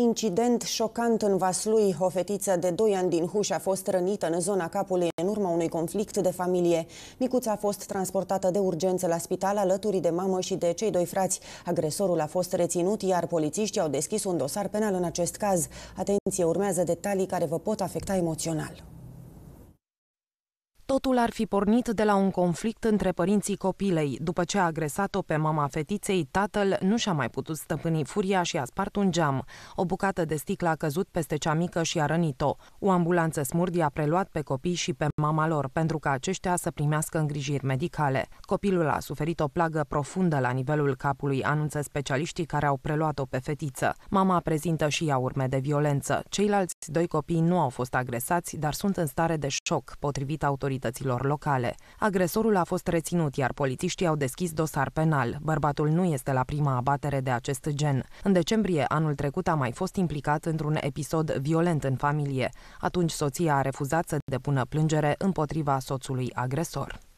Incident șocant în Vaslui, o fetiță de 2 ani din Huș a fost rănită în zona capului în urma unui conflict de familie. Micuța a fost transportată de urgență la spital alături de mamă și de cei doi frați. Agresorul a fost reținut, iar polițiștii au deschis un dosar penal în acest caz. Atenție, urmează detalii care vă pot afecta emoțional. Totul ar fi pornit de la un conflict între părinții copilei. După ce a agresat-o pe mama fetiței, tatăl nu și-a mai putut stăpâni furia și a spart un geam. O bucată de sticlă a căzut peste cea mică și a rănit-o. O ambulanță smurdi a preluat pe copii și pe mama lor pentru ca aceștia să primească îngrijiri medicale. Copilul a suferit o plagă profundă la nivelul capului, anunță specialiștii care au preluat-o pe fetiță. Mama prezintă și ea urme de violență. Ceilalți doi copii nu au fost agresați, dar sunt în stare de șoc, potrivit autorității autorităților locale. Agresorul a fost reținut, iar polițiștii au deschis dosar penal. Bărbatul nu este la prima abatere de acest gen. În decembrie anul trecut a mai fost implicat într-un episod violent în familie. Atunci soția a refuzat să depună plângere împotriva soțului agresor.